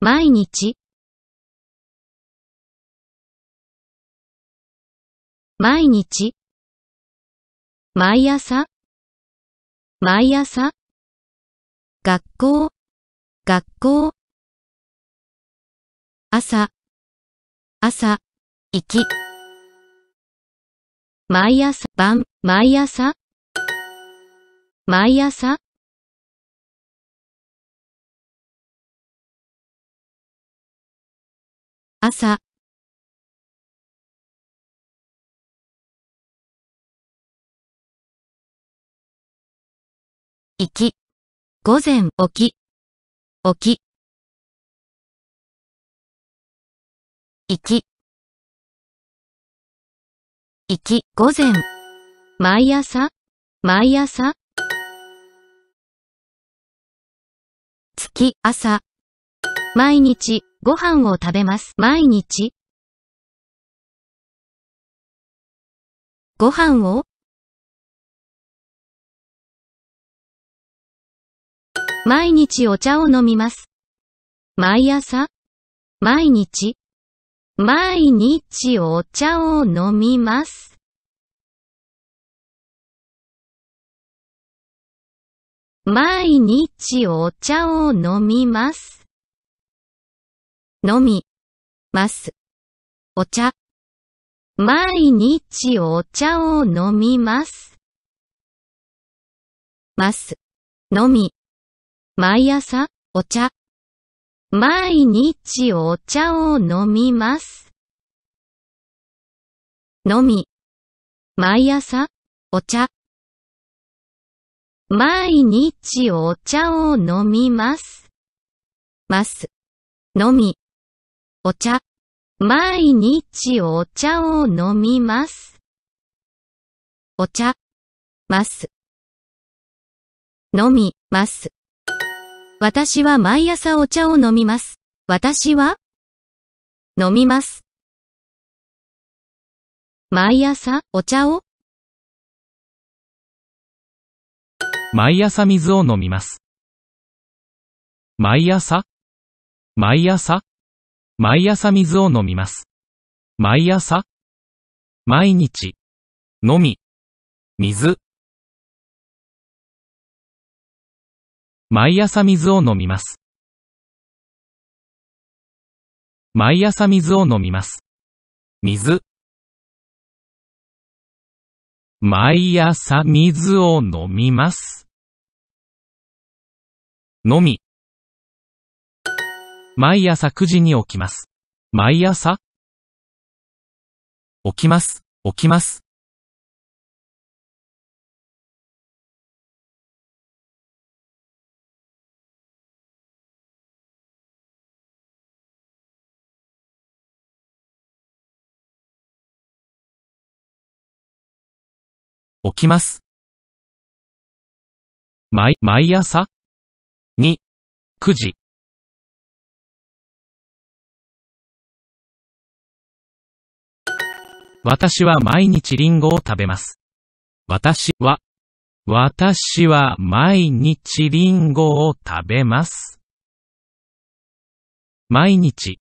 毎日毎日毎朝毎朝学校学校朝朝行き毎朝晩毎朝毎朝朝行き、午前起き、起き。行き、行き、午前。毎朝、毎朝。月、朝。毎日、ご飯を食べます。毎日。ご飯を毎日お茶を飲みます。毎朝毎日毎日お茶を飲みます。毎日お茶を飲みます。飲み、ます。お茶。毎日お茶を飲みます。ます。飲み。毎朝、お茶。毎日お茶を飲みます。飲み。毎朝、お茶。毎日お茶を飲みます。ます。飲み。お茶。毎日お茶を飲みます。お茶。ます。飲みます。私は毎朝お茶を飲みます。私は飲みます。毎朝お茶を毎朝水を飲みます。毎朝毎朝毎朝水を飲みます。毎朝毎日。飲み。水。毎朝水を飲みます。毎朝水を飲みます。水。毎朝水を飲みます。飲み。毎朝9時に起きます。毎朝起きます、起きます。起きます。毎、毎朝に、9時。私は毎日リンゴを食べます。私は、私は毎日リンゴを食べます。毎日。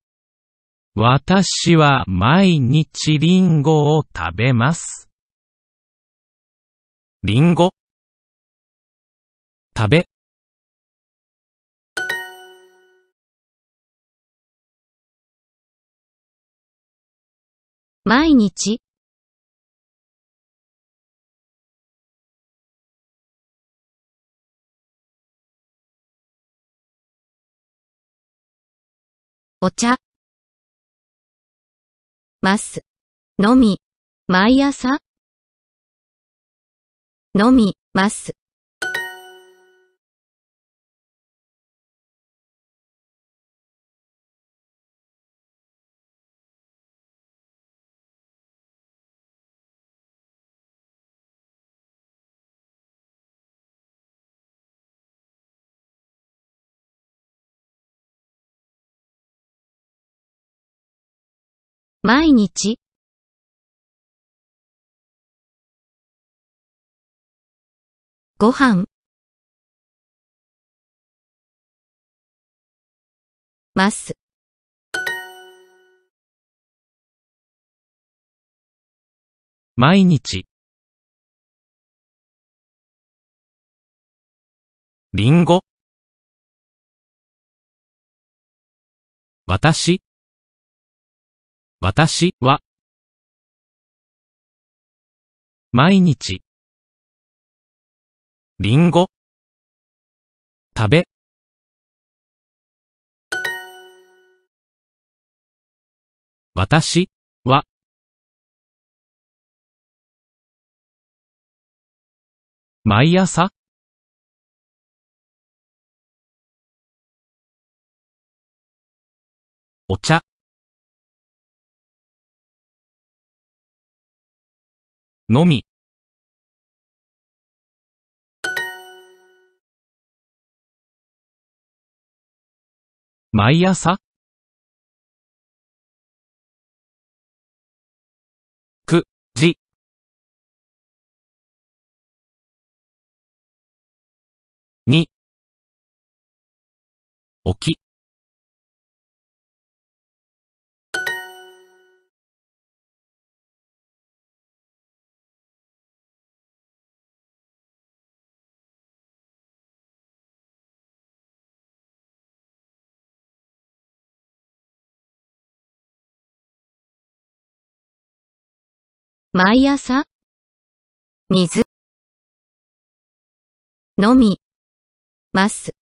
私は毎日リンゴを食べます。リンゴ食べ毎日お茶ます。のみ、毎朝のみ、ます。毎日ご飯ます毎日りんご私私は、毎日、りんご、食べ、私は、毎朝、お茶のみ。毎朝く、じ。におき毎朝水飲みます